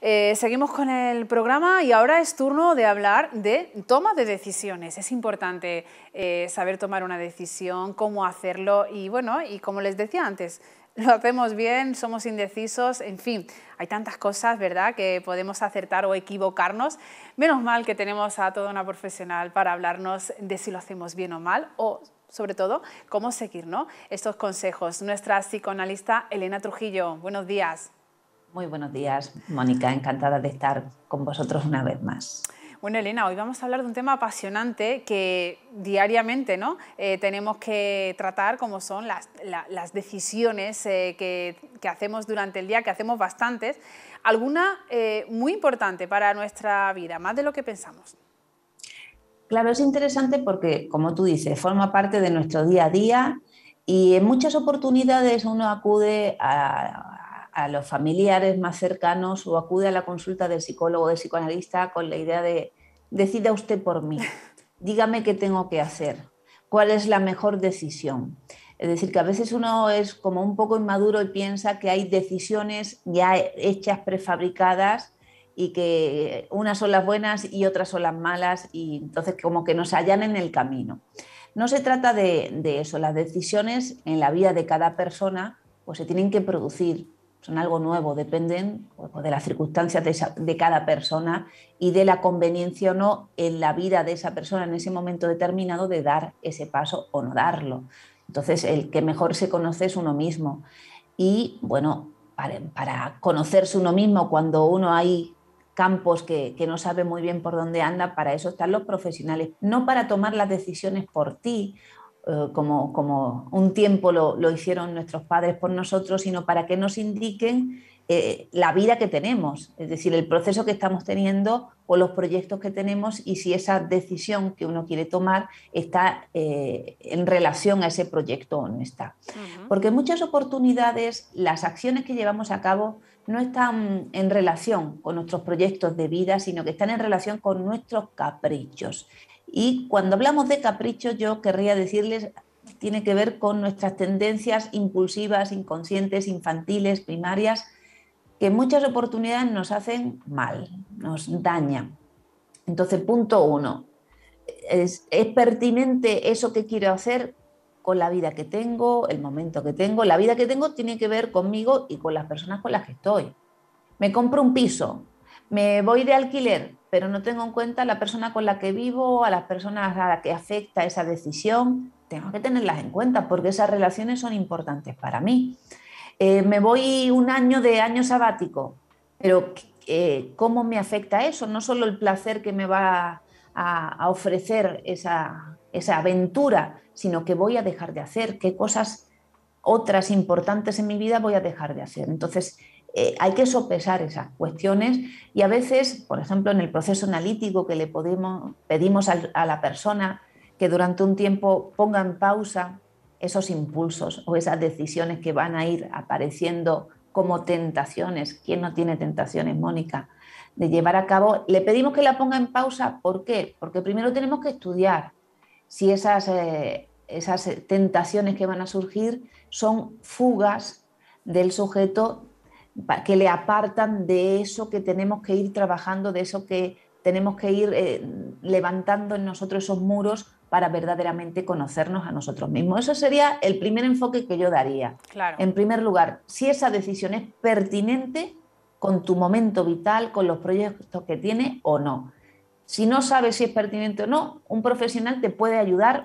Eh, seguimos con el programa y ahora es turno de hablar de toma de decisiones. Es importante eh, saber tomar una decisión, cómo hacerlo y bueno, y como les decía antes, lo hacemos bien, somos indecisos, en fin, hay tantas cosas, ¿verdad?, que podemos acertar o equivocarnos. Menos mal que tenemos a toda una profesional para hablarnos de si lo hacemos bien o mal o sobre todo, cómo seguir estos consejos. Nuestra psicoanalista Elena Trujillo, buenos días. Muy buenos días, Mónica. Encantada de estar con vosotros una vez más. Bueno, Elena, hoy vamos a hablar de un tema apasionante que diariamente ¿no? Eh, tenemos que tratar, como son las, decisiones eh, que, hacemos durante el día, que hacemos bastantes, alguna eh, muy importante para nuestra vida, más de lo que pensamos. Claro, es interesante porque, como tú dices, forma parte de nuestro día a día y en muchas oportunidades uno acude a, a los familiares más cercanos o acude a la consulta del psicólogo o del psicoanalista con la idea de, decida usted por mí, dígame qué tengo que hacer, cuál es la mejor decisión. Es decir, que a veces uno es como un poco inmaduro y piensa que hay decisiones ya hechas, prefabricadas, y que unas son las buenas y otras son las malas, y entonces como que nos hallan en el camino. No se trata de, eso, las decisiones en la vida de cada persona pues se tienen que producir son algo nuevo, dependen pues, pues, de las circunstancias de, cada persona y de la conveniencia o no en la vida de esa persona en ese momento determinado de dar ese paso o no darlo. Entonces, el que mejor se conoce es uno mismo. Y bueno, para, conocerse uno mismo cuando uno hay campos que, que, no sabe muy bien por dónde anda, para eso están los profesionales, no para tomar las decisiones por ti eh, como, un tiempo lo, hicieron nuestros padres por nosotros, sino para que nos indiquen eh, la vida que tenemos, es decir, el proceso que estamos teniendo o los proyectos que tenemos y si esa decisión que uno quiere tomar está eh, en relación a ese proyecto o no está. Porque en muchas oportunidades las acciones que llevamos a cabo no están en relación con nuestros proyectos de vida, sino que están en relación con nuestros caprichos. Y cuando hablamos de caprichos, yo querría decirles, tiene que ver con nuestras tendencias impulsivas, inconscientes, infantiles, primarias, que en muchas oportunidades nos hacen mal, nos dañan. Entonces, punto uno, es pertinente eso que quiero hacer? con la vida que tengo, el momento que tengo. La vida que tengo tiene que ver conmigo y con las personas con las que estoy. Me compro un piso, me voy de alquiler, pero no tengo en cuenta la persona con la que vivo, a las personas a las que afecta esa decisión. Tengo que tenerlas en cuenta porque esas relaciones son importantes para mí. Eh, me voy un año de año sabático, pero eh, ¿cómo me afecta eso? No solo el placer que me va a ofrecer esa, esa aventura, sino que voy a dejar de hacer, qué cosas otras importantes en mi vida voy a dejar de hacer. Entonces, eh, hay que sopesar esas cuestiones y a veces, por ejemplo, en el proceso analítico que le podemos, pedimos a la persona que durante un tiempo ponga en pausa esos impulsos o esas decisiones que van a ir apareciendo como tentaciones. ¿Quién no tiene tentaciones, Mónica? De llevar a cabo. Le pedimos que la ponga en pausa. ¿Por qué? Porque primero tenemos que estudiar, si esas, eh, eh, tentaciones que van a surgir son fugas del sujeto que le apartan de eso que tenemos que ir trabajando, de eso que tenemos que ir eh, levantando en nosotros esos muros para verdaderamente conocernos a nosotros mismos. Eso sería el primer enfoque que yo daría. En primer lugar, si esa decisión es pertinente con tu momento vital, con los proyectos que tiene o no. Si no sabes si es pertinente o no, un profesional te puede ayudar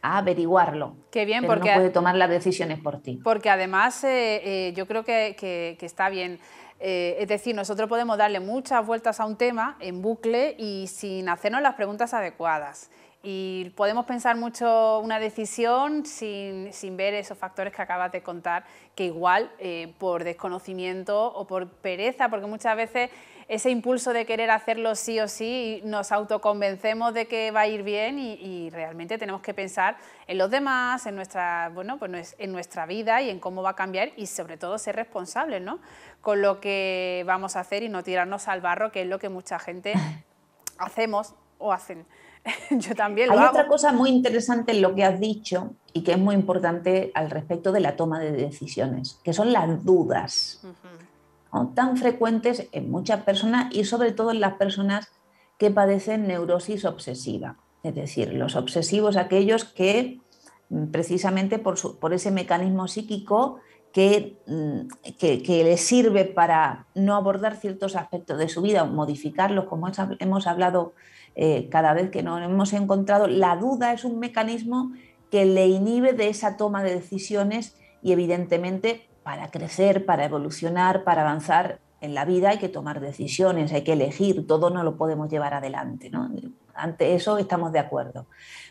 a averiguarlo. Qué bien, porque no puede tomar las decisiones por ti. Porque además eh, eh, yo creo que, está bien. Eh, es decir, nosotros podemos darle muchas vueltas a un tema en bucle y sin hacernos las preguntas adecuadas. Y podemos pensar mucho una decisión sin, sin ver esos factores que acabas de contar, que igual por desconocimiento o por pereza, porque muchas veces ese impulso de querer hacerlo sí o sí, y nos autoconvencemos de que va a ir bien y, realmente tenemos que pensar en los demás, en nuestra, bueno, pues en nuestra vida y en cómo va a cambiar y sobre todo ser responsables ¿no? con lo que vamos a hacer y no tirarnos al barro, que es lo que mucha gente hacemos o hacen. Yo también lo Hay otra cosa muy interesante en lo que has dicho y que es muy importante al respecto de la toma de decisiones, que son las dudas tan frecuentes en muchas personas y sobre todo en las personas que padecen neurosis obsesiva, es decir, los obsesivos, aquellos que mm, precisamente por, por ese mecanismo psíquico mm, que, que, les sirve para no abordar ciertos aspectos de su vida o modificarlos, como hemos hablado eh, cada vez que nos hemos encontrado, la duda es un mecanismo que le inhibe de esa toma de decisiones y evidentemente para crecer, para evolucionar, para avanzar en la vida hay que tomar decisiones, hay que elegir, todo no lo podemos llevar adelante. ¿no? Ante eso estamos de acuerdo.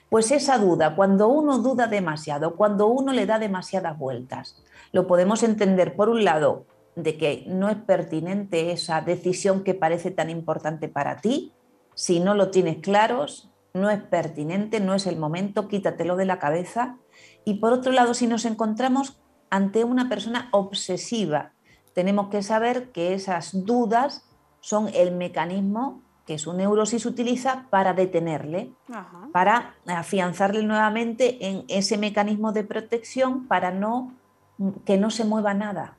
Pues esa duda, cuando uno duda demasiado, cuando uno le da demasiadas vueltas, lo podemos entender por un lado de que no es pertinente esa decisión que parece tan importante para ti, si no lo tienes claros, no es pertinente, no es el momento, quítatelo de la cabeza. Y por otro lado, si nos encontramos ante una persona obsesiva. Tenemos que saber que esas dudas son el mecanismo que su neurosis utiliza para detenerle, para afianzarle nuevamente en ese mecanismo de protección para no que no se mueva nada,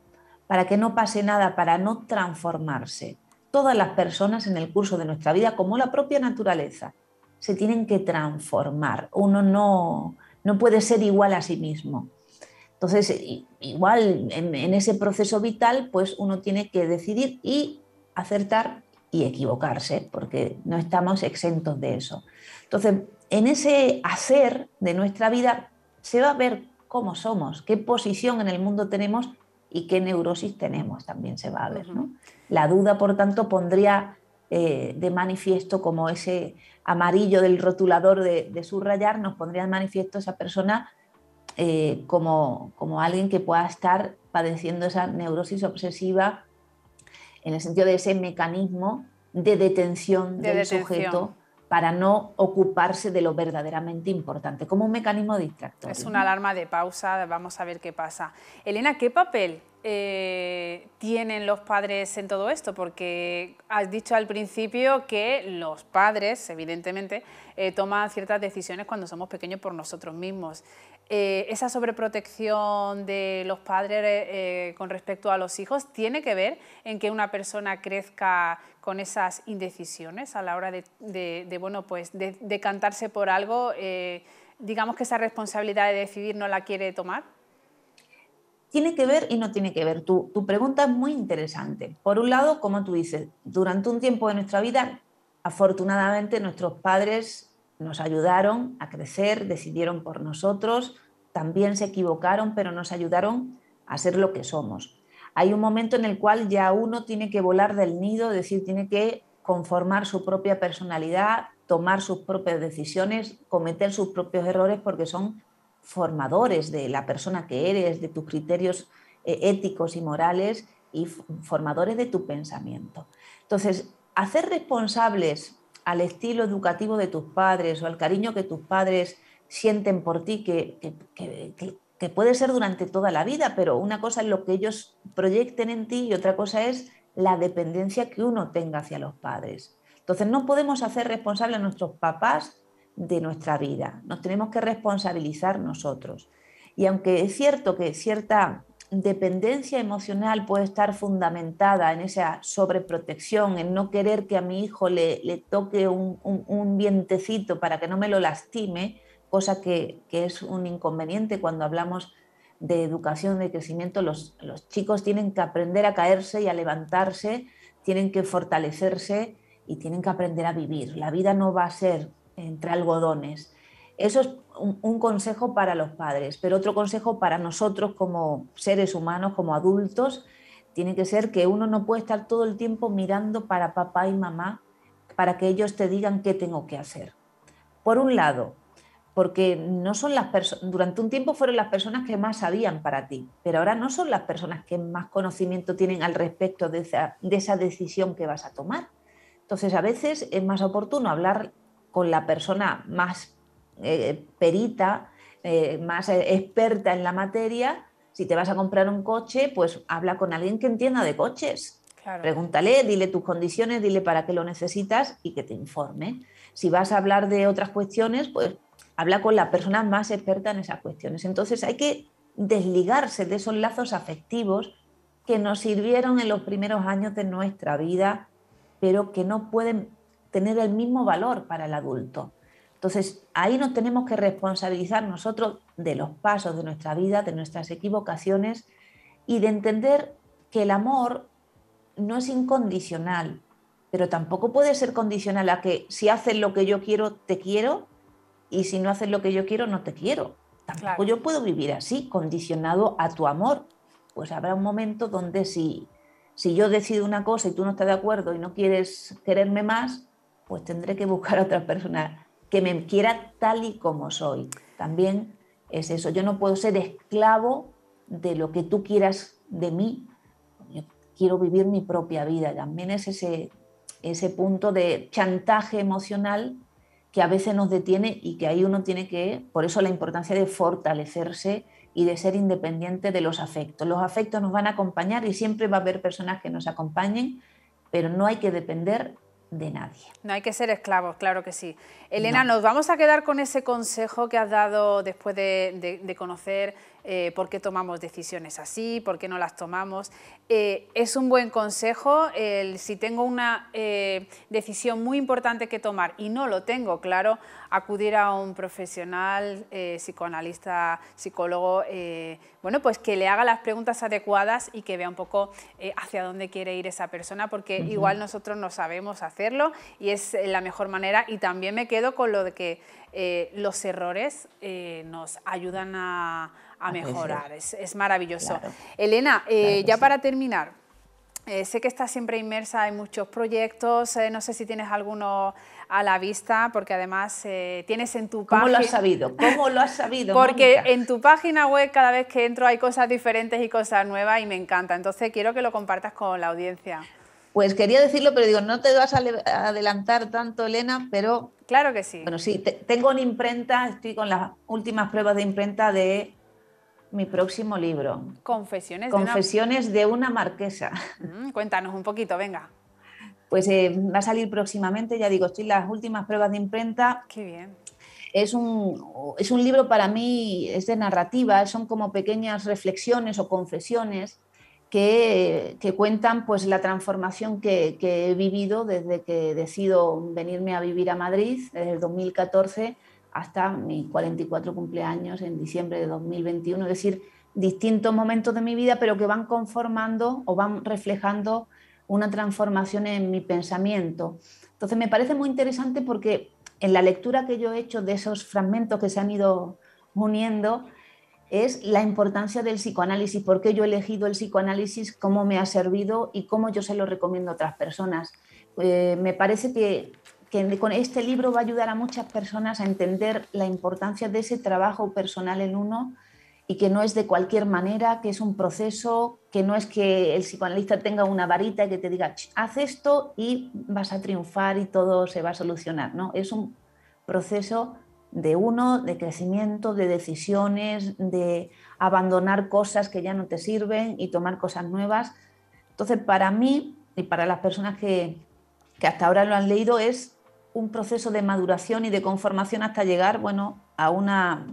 para que no pase nada, para no transformarse. Todas las personas en el curso de nuestra vida, como la propia naturaleza, se tienen que transformar. Uno no, no puede ser igual a sí mismo. Entonces, igual en, ese proceso vital, pues uno tiene que decidir y acertar y equivocarse, porque no estamos exentos de eso. Entonces, en ese hacer de nuestra vida se va a ver cómo somos, qué posición en el mundo tenemos y qué neurosis tenemos, también se va a ver. La duda, por tanto, pondría eh, de manifiesto como ese amarillo del rotulador de, de subrayar, nos pondría de manifiesto esa persona eh, como, alguien que pueda estar padeciendo esa neurosis obsesiva en el sentido de ese mecanismo de detención del sujeto para no ocuparse de lo verdaderamente importante, como un mecanismo distractor. Es una alarma de pausa, vamos a ver qué pasa. Elena, ¿qué papel eh, tienen los padres en todo esto? Porque has dicho al principio que los padres, evidentemente, eh, toman ciertas decisiones cuando somos pequeños por nosotros mismos. Eh, ¿Esa sobreprotección de los padres con respecto a los hijos tiene que ver en que una persona crezca con esas indecisiones a la hora de, bueno, pues decantarse por algo, eh, digamos que esa responsabilidad de decidir no la quiere tomar? Tiene que ver y no tiene que ver. Tu, tu pregunta es muy interesante. Por un lado, como tú dices, durante un tiempo de nuestra vida, afortunadamente nuestros padres nos ayudaron a crecer, decidieron por nosotros, también se equivocaron, pero nos ayudaron a ser lo que somos hay un momento en el cual ya uno tiene que volar del nido, es decir, tiene que conformar su propia personalidad, tomar sus propias decisiones, cometer sus propios errores porque son formadores de la persona que eres, de tus criterios eh, éticos y morales y formadores de tu pensamiento. Entonces, hacer responsables al estilo educativo de tus padres o al cariño que tus padres sienten por ti, que, que, puede ser durante toda la vida, pero una cosa es lo que ellos proyecten en ti y otra cosa es la dependencia que uno tenga hacia los padres. Entonces no podemos hacer responsables a nuestros papás de nuestra vida, nos tenemos que responsabilizar nosotros. Y aunque es cierto que cierta dependencia emocional puede estar fundamentada en esa sobreprotección, en no querer que a mi hijo le, toque un, un, vientecito para que no me lo lastime, cosa que, es un inconveniente cuando hablamos de educación, de crecimiento. Los, chicos tienen que aprender a caerse y a levantarse, tienen que fortalecerse y tienen que aprender a vivir. La vida no va a ser entre algodones. Eso es un, un, consejo para los padres, pero otro consejo para nosotros como seres humanos, como adultos, tiene que ser que uno no puede estar todo el tiempo mirando para papá y mamá para que ellos te digan qué tengo que hacer. Por un lado, porque no son las durante un tiempo fueron las personas que más sabían para ti, pero ahora no son las personas que más conocimiento tienen al respecto de esa, decisión que vas a tomar. Entonces, a veces es más oportuno hablar con la persona más eh, perita, eh, más eh, experta en la materia. Si te vas a comprar un coche, pues habla con alguien que entienda de coches. Pregúntale, dile tus condiciones, dile para qué lo necesitas y que te informe. Si vas a hablar de otras cuestiones, pues habla con la persona más experta en esas cuestiones. Entonces hay que desligarse de esos lazos afectivos que nos sirvieron en los primeros años de nuestra vida, pero que no pueden tener el mismo valor para el adulto. Entonces, ahí nos tenemos que responsabilizar nosotros de los pasos de nuestra vida, de nuestras equivocaciones y de entender que el amor no es incondicional, pero tampoco puede ser condicional a que si haces lo que yo quiero, te quiero, y si no haces lo que yo quiero, no te quiero. Tampoco yo puedo vivir así, condicionado a tu amor. Pues habrá un momento donde si, si yo decido una cosa y tú no estás de acuerdo y no quieres quererme más, pues tendré que buscar a otra persona que me quiera tal y como soy. También es eso, yo no puedo ser esclavo de lo que tú quieras de mí. quiero vivir mi propia vida. También es ese, ese punto de chantaje emocional que a veces nos detiene y que ahí uno tiene que, por eso la importancia de fortalecerse y de ser independiente de los afectos. Los afectos nos van a acompañar y siempre va a haber personas que nos acompañen, pero no hay que depender de nadie. No hay que ser esclavos, claro que sí. Elena, nos vamos a quedar con ese consejo que has dado después de conocer eh, por qué tomamos decisiones así, por qué no las tomamos. Eh, es un buen consejo, si tengo una eh, decisión muy importante que tomar y no lo tengo claro, acudir a un profesional, psicoanalista, psicólogo, bueno, pues que le haga las preguntas adecuadas y que vea un poco hacia dónde quiere ir esa persona, porque igual nosotros no sabemos hacerlo y es la mejor manera. Y también me quedo con lo de que los errores nos ayudan a a mejorar. Es, maravilloso. Elena, eh, ya para terminar, eh, sé que estás siempre inmersa en muchos proyectos, eh, no sé si tienes alguno a la vista, porque además tienes en tu página... ¿Cómo lo has sabido? ¿Cómo lo has sabido? porque en tu página web cada vez que entro hay cosas diferentes y cosas nuevas y me encanta, entonces quiero que lo compartas con la audiencia. Pues quería decirlo, pero digo, no te vas a adelantar tanto, Elena, pero... Claro que sí. Bueno, sí, tengo una imprenta, estoy con las últimas pruebas de imprenta de mi próximo libro. Confesiones, de, una... marquesa. Mm, cuéntanos un poquito, venga. Pues eh, va a salir próximamente, ya digo, estoy en las últimas pruebas de imprenta. Qué bien. Es un, libro para mí, es de narrativa, son como pequeñas reflexiones o confesiones que, cuentan pues la transformación que, que he vivido desde que decido venirme a vivir a Madrid, desde el 2014 hasta mi 44 cumpleaños en diciembre de 2021, es decir, distintos momentos de mi vida, pero que van conformando o van reflejando una transformación en mi pensamiento. Entonces me parece muy interesante porque en la lectura que yo he hecho de esos fragmentos que se han ido uniendo es la importancia del psicoanálisis, por qué yo he elegido el psicoanálisis, cómo me ha servido y cómo yo se lo recomiendo a otras personas. Eh, me parece que que con este libro va a ayudar a muchas personas a entender la importancia de ese trabajo personal en uno y que no es de cualquier manera, que es un proceso, que no es que el psicoanalista tenga una varita y que te diga, haz esto y vas a triunfar y todo se va a solucionar. No, es un proceso de uno, de crecimiento, de decisiones, de abandonar cosas que ya no te sirven y tomar cosas nuevas. Entonces, para mí y para las personas que, que hasta ahora lo han leído, es un proceso de maduración y de conformación hasta llegar, bueno, a una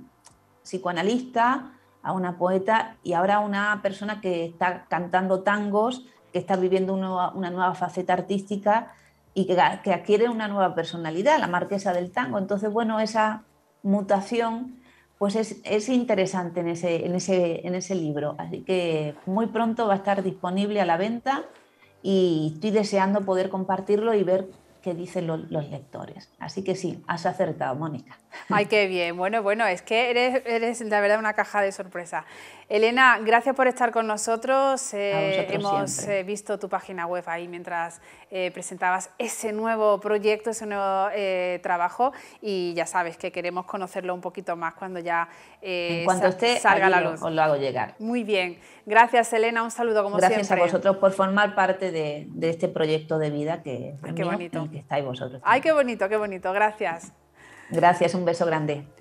psicoanalista, a una poeta y ahora a una persona que está cantando tangos, que está viviendo una, nueva faceta artística y que, adquiere una nueva personalidad, la marquesa del tango. Entonces, bueno, esa mutación pues es, interesante en ese, en, ese, en ese libro. Así que muy pronto va a estar disponible a la venta y estoy deseando poder compartirlo y ver que dicen los, lectores. Así que sí, has acertado, Mónica. Ay, qué bien. Bueno, bueno, es que eres, eres la verdad una caja de sorpresa. Elena, gracias por estar con nosotros. Eh, hemos eh, visto tu página web ahí mientras eh, presentabas ese nuevo proyecto, ese nuevo trabajo y ya sabes que queremos conocerlo un poquito más cuando ya en cuanto esté, salga la luz. Os lo hago llegar. Muy bien. Gracias, Elena. Un saludo como gracias siempre. Gracias a vosotros por formar parte de, este proyecto de vida que... qué bonito que estáis vosotros. Ay, qué bonito, qué bonito. Gracias. Gracias, un beso grande.